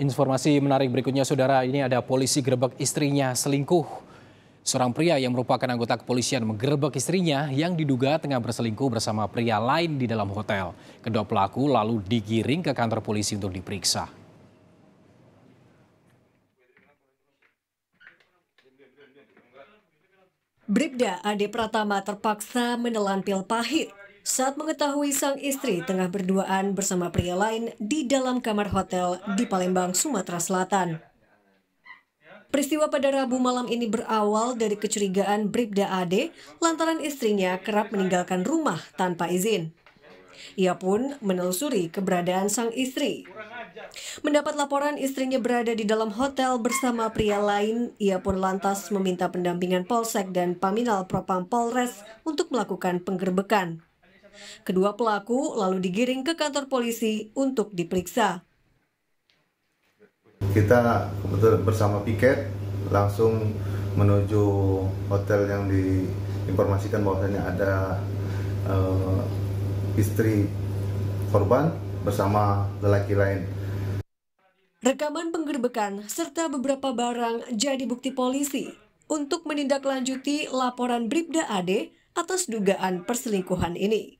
Informasi menarik berikutnya, saudara, ini ada polisi gerebek istrinya selingkuh. Seorang pria yang merupakan anggota kepolisian menggerebek istrinya yang diduga tengah berselingkuh bersama pria lain di dalam hotel. Kedua pelaku lalu digiring ke kantor polisi untuk diperiksa. Bribda Ade Pratama terpaksa menelan pil pahit saat mengetahui sang istri tengah berduaan bersama pria lain di dalam kamar hotel di Palembang, Sumatera Selatan. Peristiwa pada Rabu malam ini berawal dari kecurigaan Bribda Ade lantaran istrinya kerap meninggalkan rumah tanpa izin. Ia pun menelusuri keberadaan sang istri. Mendapat laporan istrinya berada di dalam hotel bersama pria lain, ia pun lantas meminta pendampingan Polsek dan Paminal Propam Polres untuk melakukan penggerbekan. Kedua pelaku lalu digiring ke kantor polisi untuk diperiksa. Kita kebetulan bersama piket langsung menuju hotel yang diinformasikan bahwasanya ada uh, istri korban bersama lelaki lain. Rekaman penggerbekan serta beberapa barang jadi bukti polisi untuk menindaklanjuti laporan Bribda ade atas dugaan perselingkuhan ini.